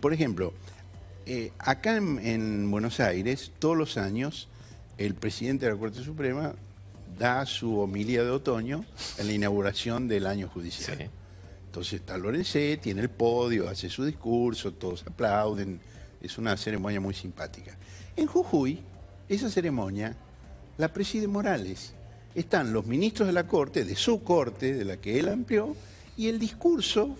Por ejemplo, eh, acá en, Buenos Aires, todos los años, el presidente de la Corte Suprema da su homilía de otoño en la inauguración del año judicial. Entonces está Lorenzé, tiene el podio, hace su discurso, todos aplauden. Es una ceremonia muy simpática. En Jujuy, esa ceremonia la preside Morales. Están los ministros de la Corte, de su Corte, de la que él amplió, y el discurso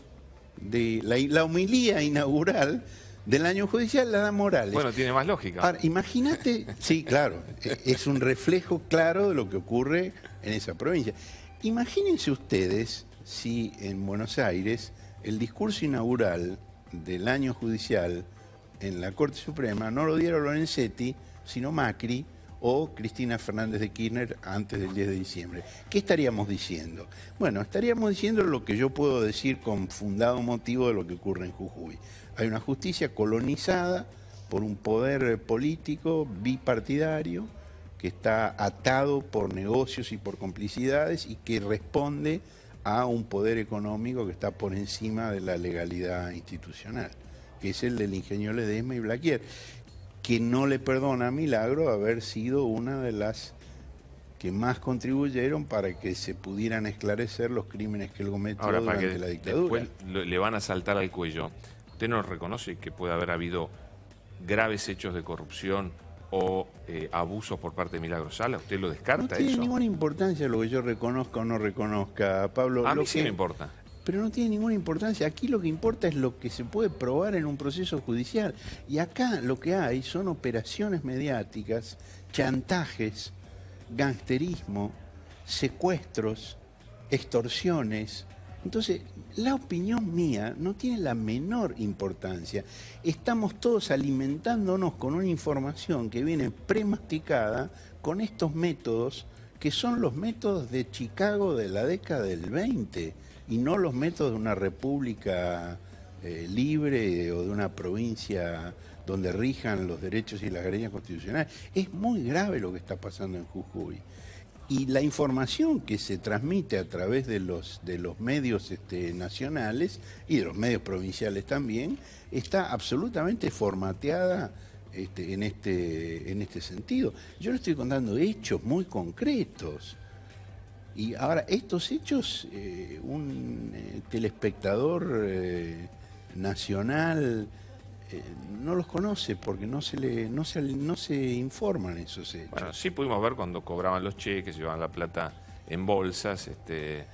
de la, la inaugural del año judicial la da Morales. Bueno, tiene más lógica. imagínate, sí, claro, e-, es un reflejo claro de lo que ocurre en esa provincia. Imagínense ustedes si en Buenos Aires el discurso inaugural del año judicial en la Corte Suprema no lo diera Lorenzetti, sino Macri, o Cristina Fernández de Kirchner antes del 10 de diciembre. ¿Qué estaríamos diciendo? Bueno, estaríamos diciendo lo que yo puedo decir con fundado motivo de lo que ocurre en Jujuy. Hay una justicia colonizada por un poder político bipartidario que está atado por negocios y por complicidades y que responde a un poder económico que está por encima de la legalidad institucional, que es el del ingenio Ledesma y Blaquier que no le perdona a Milagro haber sido una de las que más contribuyeron para que se pudieran esclarecer los crímenes que él cometió durante la dictadura. Después le van a saltar al cuello. ¿Usted no reconoce que puede haber habido graves hechos de corrupción o eh, abusos por parte de Milagro Sala? ¿Usted lo descarta eso? No tiene ninguna importancia lo que yo reconozca o no reconozca, Pablo. A mí sí me importa pero no tiene ninguna importancia. Aquí lo que importa es lo que se puede probar en un proceso judicial. Y acá lo que hay son operaciones mediáticas, chantajes, gangsterismo, secuestros, extorsiones. Entonces, la opinión mía no tiene la menor importancia. Estamos todos alimentándonos con una información que viene premasticada con estos métodos que son los métodos de Chicago de la década del 20 y no los métodos de una república eh, libre o de una provincia donde rijan los derechos y las garantías constitucionales. Es muy grave lo que está pasando en Jujuy. Y la información que se transmite a través de los, de los medios este, nacionales y de los medios provinciales también está absolutamente formateada este, en, este, en este sentido. Yo le estoy contando hechos muy concretos. Y ahora, estos hechos, eh, un eh, telespectador eh, nacional no los conoce porque no se, le, no, se, no se informan esos hechos. Bueno, sí pudimos ver cuando cobraban los cheques, llevaban la plata en bolsas, este,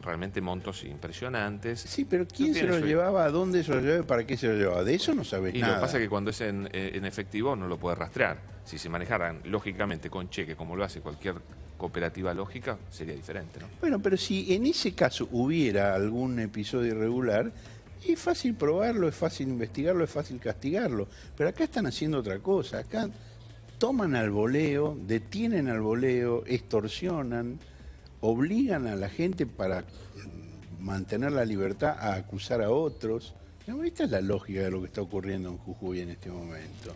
realmente montos impresionantes. Sí, pero ¿quién se los llevaba? ¿A dónde se los llevaba? ¿Para qué se los llevaba? De eso no sabes nada. Y lo que pasa es que cuando es eh, en, efectivo no lo puede rastrear. Si se manejaran, lógicamente, con cheque, como lo hace cualquier cooperativa lógica, sería diferente, Bueno, pero si en ese caso hubiera algún episodio irregular, es fácil probarlo, es fácil investigarlo, es fácil castigarlo. Pero acá están haciendo otra cosa. Acá toman al voleo, detienen al voleo, extorsionan obligan a la gente para mantener la libertad a acusar a otros. esta es la lógica de lo que está ocurriendo en Jujuy en este momento.